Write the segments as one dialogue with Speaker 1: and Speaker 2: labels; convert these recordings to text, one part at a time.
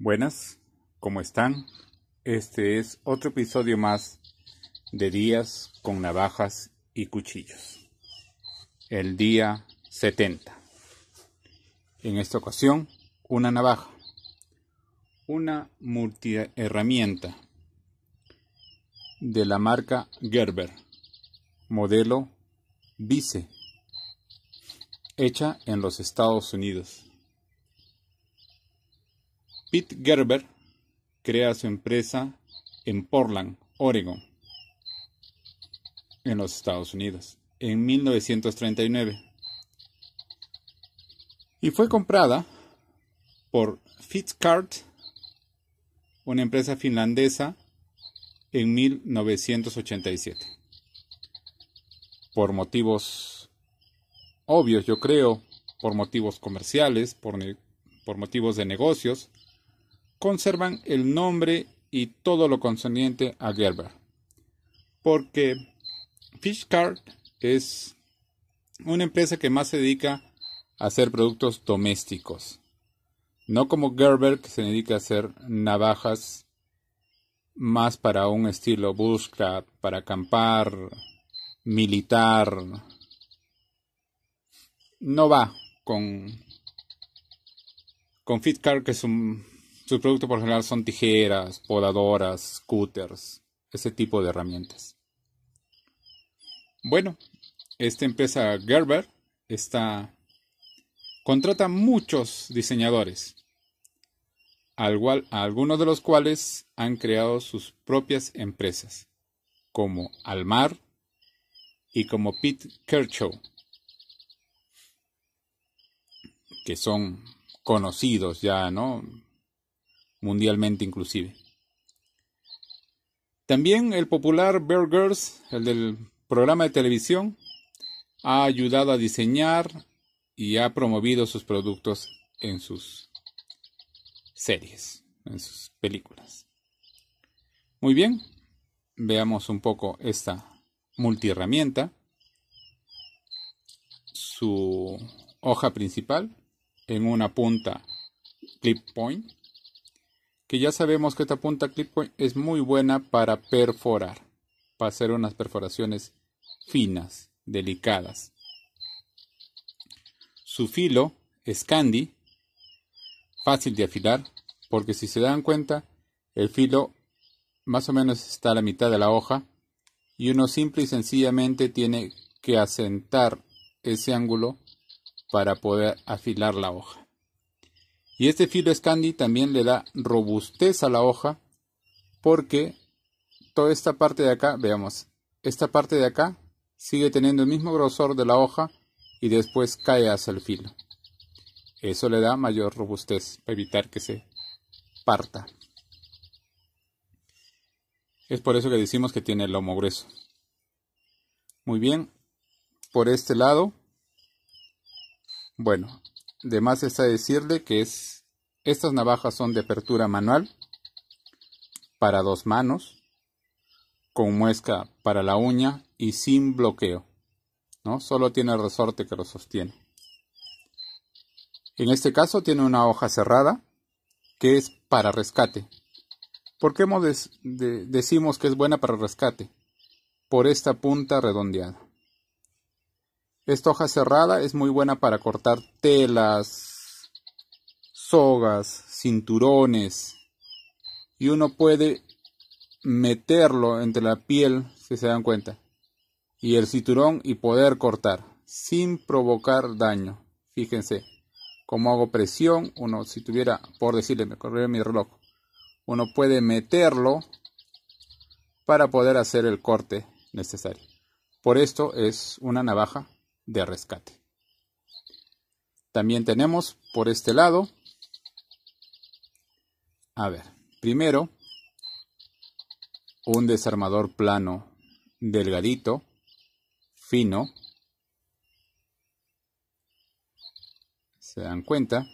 Speaker 1: Buenas, ¿cómo están? Este es otro episodio más de Días con Navajas y Cuchillos. El día 70. En esta ocasión, una navaja. Una multiherramienta de la marca Gerber, modelo Vice, hecha en los Estados Unidos Pete Gerber crea su empresa en Portland, Oregon, en los Estados Unidos, en 1939. Y fue comprada por Fitzcard, una empresa finlandesa, en 1987. Por motivos obvios, yo creo, por motivos comerciales, por, por motivos de negocios, conservan el nombre y todo lo consoniente a Gerber. Porque Fishcart es una empresa que más se dedica a hacer productos domésticos. No como Gerber que se dedica a hacer navajas más para un estilo busca para acampar, militar. No va con con que es un sus productos por general son tijeras, podadoras, scooters, ese tipo de herramientas. Bueno, esta empresa Gerber está contrata muchos diseñadores, al cual, algunos de los cuales han creado sus propias empresas, como Almar y como Pete Kershaw, que son conocidos ya, ¿no? mundialmente inclusive. También el popular Bear Girls, el del programa de televisión, ha ayudado a diseñar y ha promovido sus productos en sus series, en sus películas. Muy bien, veamos un poco esta multiherramienta. Su hoja principal en una punta clip point que ya sabemos que esta punta point es muy buena para perforar, para hacer unas perforaciones finas, delicadas. Su filo es candy, fácil de afilar, porque si se dan cuenta, el filo más o menos está a la mitad de la hoja y uno simple y sencillamente tiene que asentar ese ángulo para poder afilar la hoja. Y este filo Scandi también le da robustez a la hoja porque toda esta parte de acá, veamos, esta parte de acá sigue teniendo el mismo grosor de la hoja y después cae hacia el filo. Eso le da mayor robustez para evitar que se parta. Es por eso que decimos que tiene el lomo grueso. Muy bien, por este lado, bueno, de más está decirle que es, estas navajas son de apertura manual para dos manos, con muesca para la uña y sin bloqueo. ¿no? Solo tiene el resorte que lo sostiene. En este caso tiene una hoja cerrada que es para rescate. ¿Por qué decimos que es buena para rescate? Por esta punta redondeada. Esta hoja cerrada es muy buena para cortar telas, sogas, cinturones. Y uno puede meterlo entre la piel, si se dan cuenta, y el cinturón y poder cortar sin provocar daño. Fíjense cómo hago presión. Uno, si tuviera, por decirle, me corrió mi reloj, uno puede meterlo para poder hacer el corte necesario. Por esto es una navaja de rescate. También tenemos por este lado, a ver, primero un desarmador plano, delgadito, fino. Se dan cuenta.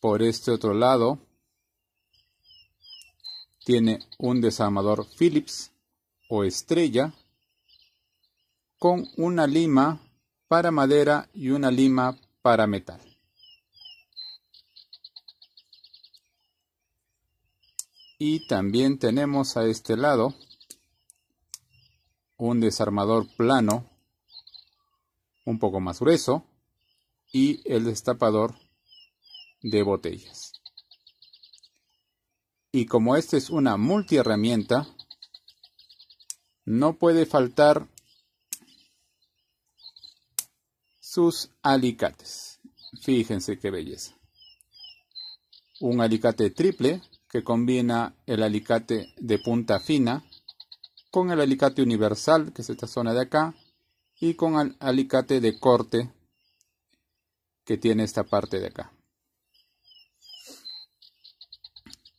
Speaker 1: Por este otro lado tiene un desarmador Phillips o estrella con una lima para madera y una lima para metal. Y también tenemos a este lado un desarmador plano un poco más grueso y el destapador de botellas. Y como esta es una multiherramienta, no puede faltar sus alicates. Fíjense qué belleza. Un alicate triple que combina el alicate de punta fina con el alicate universal, que es esta zona de acá, y con el alicate de corte que tiene esta parte de acá.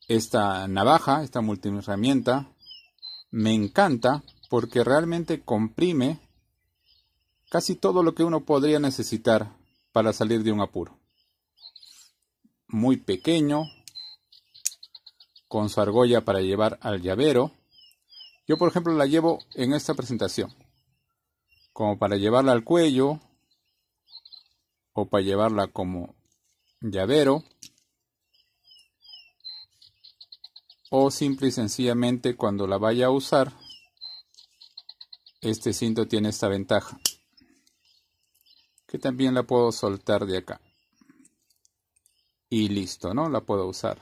Speaker 1: Esta navaja, esta multiherramienta, me encanta porque realmente comprime casi todo lo que uno podría necesitar para salir de un apuro. Muy pequeño, con su argolla para llevar al llavero. Yo, por ejemplo, la llevo en esta presentación, como para llevarla al cuello o para llevarla como llavero o simple y sencillamente cuando la vaya a usar este cinto tiene esta ventaja que también la puedo soltar de acá. Y listo, ¿no? La puedo usar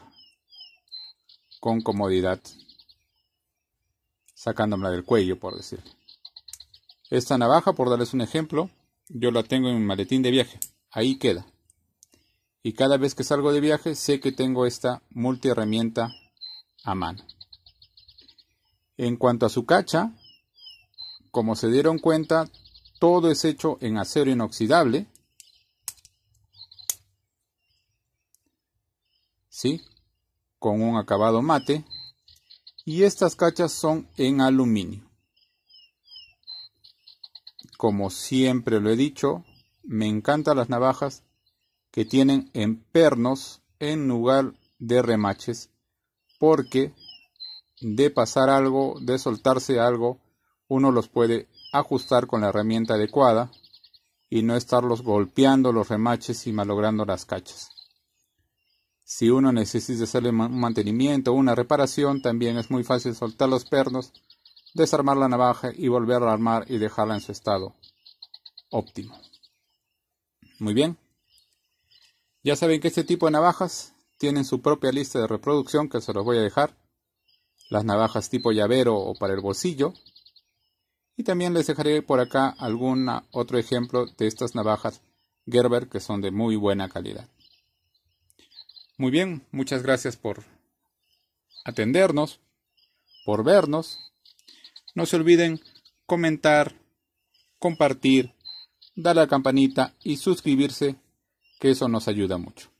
Speaker 1: con comodidad, sacándomela del cuello, por decir. Esta navaja, por darles un ejemplo, yo la tengo en mi maletín de viaje, ahí queda. Y cada vez que salgo de viaje, sé que tengo esta multiherramienta a mano. En cuanto a su cacha, como se dieron cuenta, todo es hecho en acero inoxidable. ¿Sí? Con un acabado mate. Y estas cachas son en aluminio. Como siempre lo he dicho, me encantan las navajas que tienen pernos, en lugar de remaches porque de pasar algo, de soltarse algo, uno los puede ajustar con la herramienta adecuada y no estarlos golpeando los remaches y malogrando las cachas. Si uno necesita hacerle un mantenimiento o una reparación, también es muy fácil soltar los pernos, desarmar la navaja y volverla a armar y dejarla en su estado óptimo. Muy bien. Ya saben que este tipo de navajas tienen su propia lista de reproducción que se los voy a dejar. Las navajas tipo llavero o para el bolsillo, y también les dejaré por acá algún otro ejemplo de estas navajas Gerber que son de muy buena calidad. Muy bien, muchas gracias por atendernos, por vernos. No se olviden comentar, compartir, dar la campanita y suscribirse, que eso nos ayuda mucho.